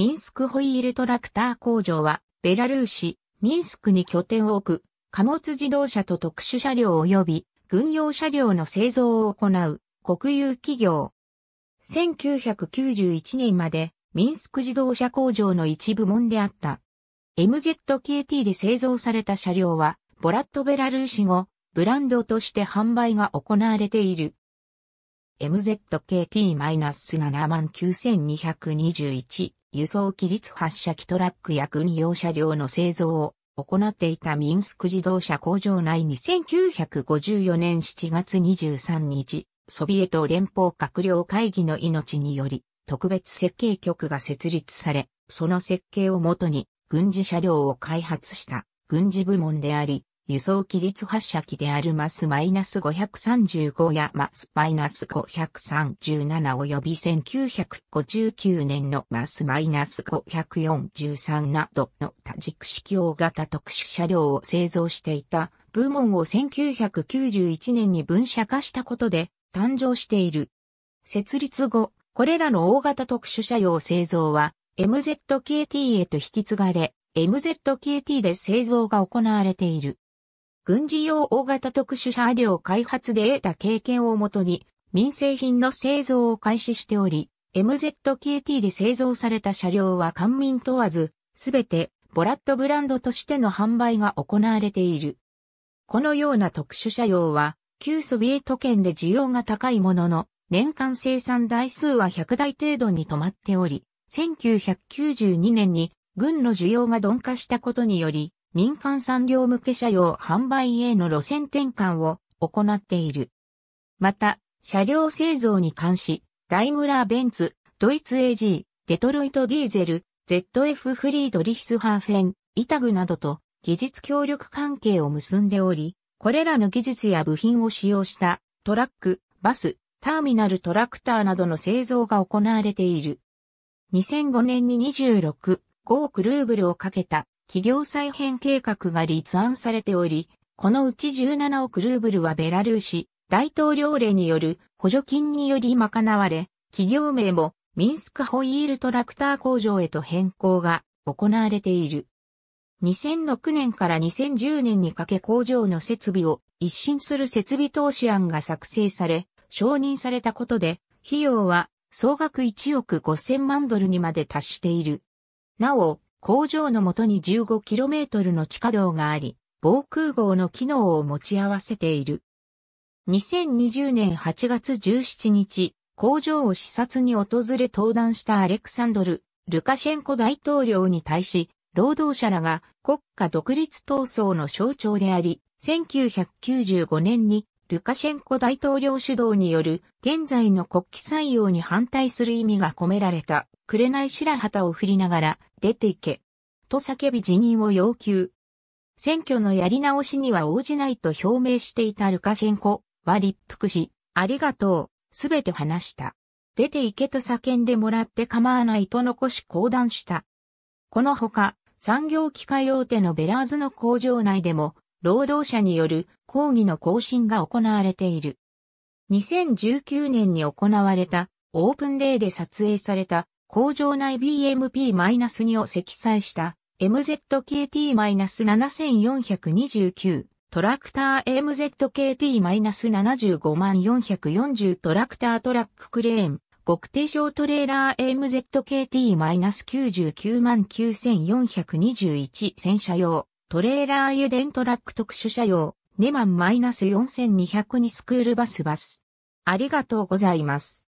ミンスクホイールトラクター工場は、ベラルーシ、ミンスクに拠点を置く、貨物自動車と特殊車両及び軍用車両の製造を行う国有企業。1991年までミンスク自動車工場の一部門であった。MZKT で製造された車両は、ボラットベラルーシ語、ブランドとして販売が行われている。MZKT-79221 輸送機率発射機トラックや軍用車両の製造を行っていたミンスク自動車工場内に1954年7月23日、ソビエト連邦閣僚会議の命により、特別設計局が設立され、その設計をもとに軍事車両を開発した軍事部門であり、輸送機率発射機であるマスマイナス535やマスマイナス537及び1959年のマスマイナス543などの多軸式大型特殊車両を製造していた部門を1991年に分社化したことで誕生している。設立後、これらの大型特殊車両製造は MZKT へと引き継がれ、MZKT で製造が行われている。軍事用大型特殊車両開発で得た経験をもとに、民生品の製造を開始しており、MZKT で製造された車両は官民問わず、すべてボラットブランドとしての販売が行われている。このような特殊車両は、旧ソビエト圏で需要が高いものの、年間生産台数は100台程度に止まっており、1992年に軍の需要が鈍化したことにより、民間産業向け車用販売への路線転換を行っている。また、車両製造に関し、ダイムラー・ベンツ、ドイツ AG、デトロイト・ディーゼル、ZF フリードリヒス・ハーフェン、イタグなどと技術協力関係を結んでおり、これらの技術や部品を使用したトラック、バス、ターミナルトラクターなどの製造が行われている。2005年に26、5億ルーブルをかけた企業再編計画が立案されており、このうち17億ルーブルはベラルーシ大統領令による補助金により賄われ、企業名もミンスクホイールトラクター工場へと変更が行われている。2006年から2010年にかけ工場の設備を一新する設備投資案が作成され、承認されたことで、費用は総額1億5000万ドルにまで達している。なお、工場のもとに 15km の地下道があり、防空壕の機能を持ち合わせている。2020年8月17日、工場を視察に訪れ登壇したアレクサンドル・ルカシェンコ大統領に対し、労働者らが国家独立闘争の象徴であり、1995年にルカシェンコ大統領主導による現在の国旗採用に反対する意味が込められたくれない白旗を振りながら、出て行け。と叫び辞任を要求。選挙のやり直しには応じないと表明していたルカシェンコは立腹し、ありがとう、すべて話した。出て行けと叫んでもらって構わないと残し降談した。このほか、産業機械大手のベラーズの工場内でも、労働者による抗議の更新が行われている。2019年に行われたオープンデーで撮影された工場内 BMP-2 を積載した MZKT-7429 トラクター MZKT-75440 トラクタートラッククレーン極低小トレーラー MZKT-999,421 戦車用トレーラー油電トラック特殊車用ネマン4 2 0にスクールバスバスありがとうございます。